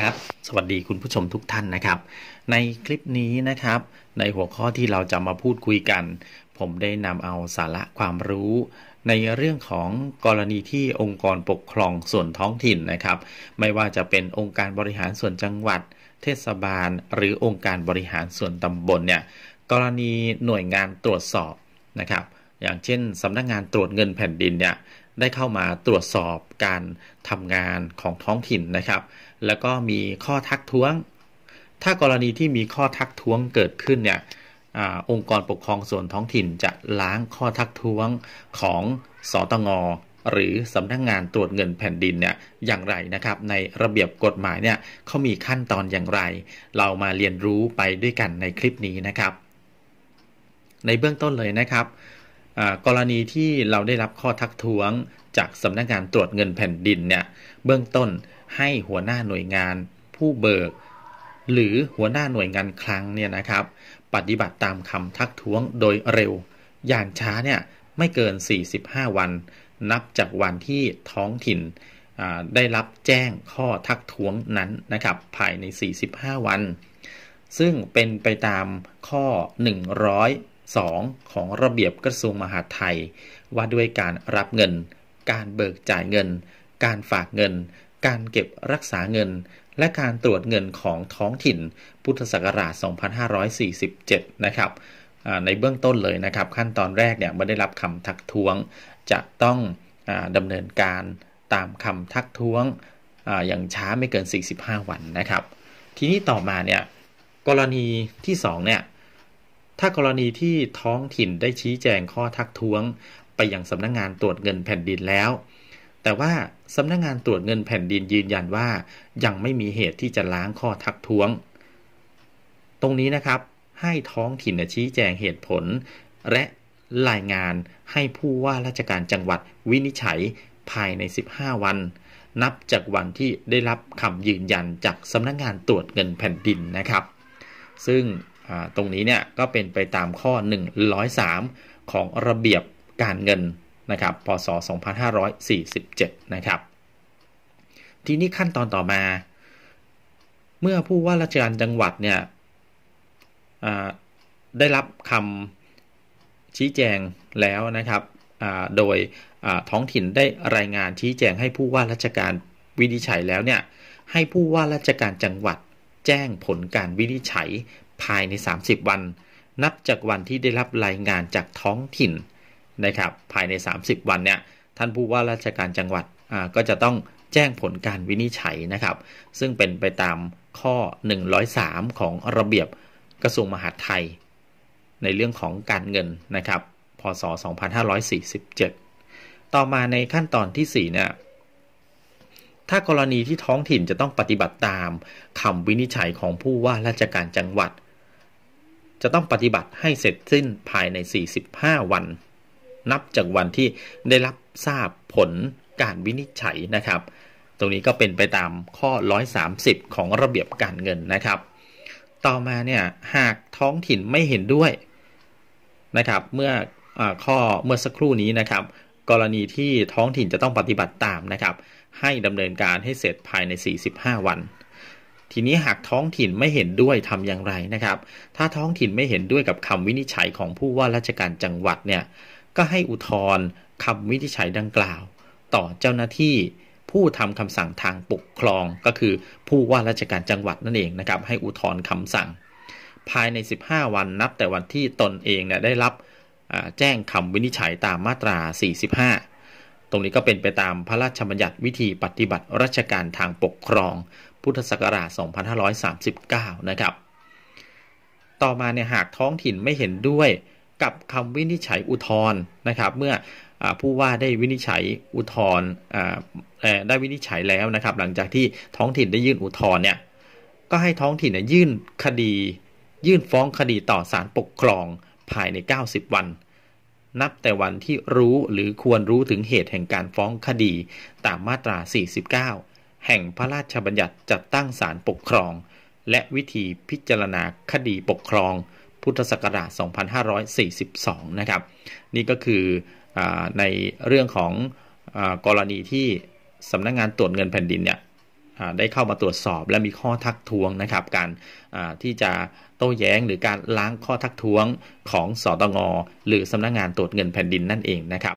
ครับสวัสดีคุณผู้ชมทุกท่านนะครับ ในคลิปนี้นะครับ ในหัวข้อที่เราจะมาพูดคุยกัน ผมได้นำเอาสาระความรู้ ในเรื่องของกรณีที่องค์กรปกครองส่วนท้องถิ่นนะครับ ไม่ว่าจะเป็นองค์การบริหารส่วนจังหวัด เทศบาลหรือองค์การบริหารส่วนตำบลเนี่ยกรณีหน่วยงานตรวจสอบนะครับ อย่างเช่นสำนักงงานตรวจเงินแผ่นดินเนี่ยได้เข้ามาตรวจสอบการทำงานของท้องถิ่นนะครับ แล้วก็มีข้อทักท้วง ถ้ากรณีที่มีข้อทักท้วงเกิดขึ้นเนี่ยอองค์กรปกครองส่วนท้องถิ่นจะล้างข้อทักท้วงของสตงหรือสำนักงงานตรวจเงินแผ่นดินเนี่ยอย่างไรนะครับ ในระเบียบกฎหมายเนี่ยเขามีขั้นตอนอย่างไร เรามาเรียนรู้ไปด้วยกันในคลิปนี้นะครับ ในเบื้องต้นเลยนะครับกรณีที่เราได้รับข้อทักท้วงจากสำนักงานตรวจเงินแผ่นดินเนี่ยเบื้องต้นให้หัวหน้าหน่วยงานผู้เบิก หรือหัวหน้าหน่วยงานคลังเนี่ยนะครับ ปฏิบัติตามคำทักท้วงโดยเร็ว อย่างช้าเนี่ยไม่เกิน 45 วัน นับจากวันที่ท้องถิ่นได้รับแจ้งข้อทักท้วงนั้นนะครับภายใน 45 วันซึ่งเป็นไปตามข้อ 100 2. ของระเบียบกระทรวงมหาดไทย ว่าด้วยการรับเงิน การเบิกจ่ายเงิน การฝากเงิน การเก็บรักษาเงิน และการตรวจเงินของท้องถิ่น พุทธศักราช2547นะครับในเบื้องต้นเลยนะครับขั้นตอนแรกเนี่ยไม่ได้รับคำทักท้วง จะต้องอดำเนินการตามคำทักท้วงออย่างช้าไม่เกิน 45 วันนะครับ ทีนี้ต่อมาเนี่ยกรณีที่2เนี่ยถ้ากรณีที่ท้องถิ่นได้ชี้แจงข้อทักท้วง ไปยังสำนักงงานตรวจเงินแผ่นดินแล้ว แต่ว่าสำนักงงานตรวจเงินแผ่นดินยืนยันว่ายังไม่มีเหตุที่จะล้างข้อทักท้วง ตรงนี้นะครับ ให้ท้องถิ่นชี้แจงเหตุผล และรายงานให้ผู้ว่าราชการจังหวัดวินิจฉัยภายใน15วัน นับจากวันที่ได้รับคำยืนยันจากสำนักงงานตรวจเงินแผ่นดินนะครับ ซึ่งตรงนี้เนี่ยก็เป็นไปตามข้อ 103 ของระเบียบการเงินนะครับ พศ2547นะครับ ทีนี้ขั้นตอนต่อมา เมื่อผู้ว่าราชการจังหวัดเนี่ยได้รับคำชี้แจงแล้วนะครับโดยท้องถิ่นได้รายงานชี้แจงให้ผู้ว่าราชการวินิจฉัยแล้วเนี่ยให้ผู้ว่าราชการจังหวัดแจ้งผลการวินิจฉัยภายใน 30 วัน นับจากวันที่ได้รับรายงานจากท้องถิ่นนะครับ ภายใน 30 วันเนี่ย ท่านผู้ว่าราชการจังหวัดก็จะต้องแจ้งผลการวินิจฉัยนะครับ ซึ่งเป็นไปตามข้อ 103 ของระเบียบกระทรวงมหาดไทย ในเรื่องของการเงินนะครับ พศ 2547 ต่อมาในขั้นตอนที่4เนี่ย ถ้ากรณีที่ท้องถิ่นจะต้องปฏิบัติตามคำวินิจฉัยของผู้ว่าราชการจังหวัดจะต้องปฏิบัติให้เสร็จสิ้นภายใน 45 วัน นับจากวันที่ได้รับทราบผลการวินิจฉัยนะครับ ตรงนี้ก็เป็นไปตามข้อ 130 ของระเบียบการเงินนะครับ ต่อมาเนี่ยหากท้องถิ่นไม่เห็นด้วยนะครับ เมื่ออข้อเมื่อสักครู่นี้นะครับ กรณีที่ท้องถิ่นจะต้องปฏิบัติตามนะครับ ให้ดำเนินการให้เสร็จภายใน 45 วันทีนี้หากท้องถิ่นไม่เห็นด้วยทำอย่างไรนะครับ ถ้าท้องถิ่นไม่เห็นด้วยกับคำวินิจฉัยของผู้ว่าราชการจังหวัดเนี่ย ก็ให้อุทธรณ์คำวินิจฉัยดังกล่าว ต่อเจ้าหน้าที่ผู้ทำคำสั่งทางปกครองก็คือผู้ว่าราชการจังหวัดนั่นเองนะครับให้อุทธรณ์คาสั่ง ภายใน 15 วันนับแต่วันที่ตนเองเนี่ยได้รับแจ้งคำวินิจฉัยตามมาตรา45ตรงนี้ก็เป็นไปตามพระราชบัญญัติวิธีปฏิบัติราชการทางปกครองพุทธศักราช2539นะครับ ต่อมาเนี่ย หากท้องถิ่นไม่เห็นด้วยกับคำวินิจฉัยอุทธรณ์นะครับ เมื่อผู้ว่าได้วินิจฉัยอุทธรณ์ได้วินิจฉัยแล้วนะครับ หลังจากที่ท้องถิ่นได้ยื่นอุทธรณ์เนี่ย ก็ให้ท้องถิ่นยื่นคดี ยื่นฟ้องคดีต่อศาลปกครองภายใน 90 วัน นับแต่วันที่รู้หรือควรรู้ถึงเหตุแห่งการฟ้องคดีตามมาตรา49แห่งพระราชบัญญัติจัดตั้งศาลปกครอง และวิธีพิจารณาคดีปกครอง พุทธศักราช 2542 นะครับนี่ก็คืออในเรื่องของอกรณีที่สำนักงงานตรวจเงินแผ่นดินเนี่ยได้เข้ามาตรวจสอบและมีข้อทักท้วงนะครับ การที่จะโต้แย้งหรือการล้างข้อทักท้วงของสตง หรือสำนักงงานตรวจเงินแผ่นดินนั่นเองนะครับ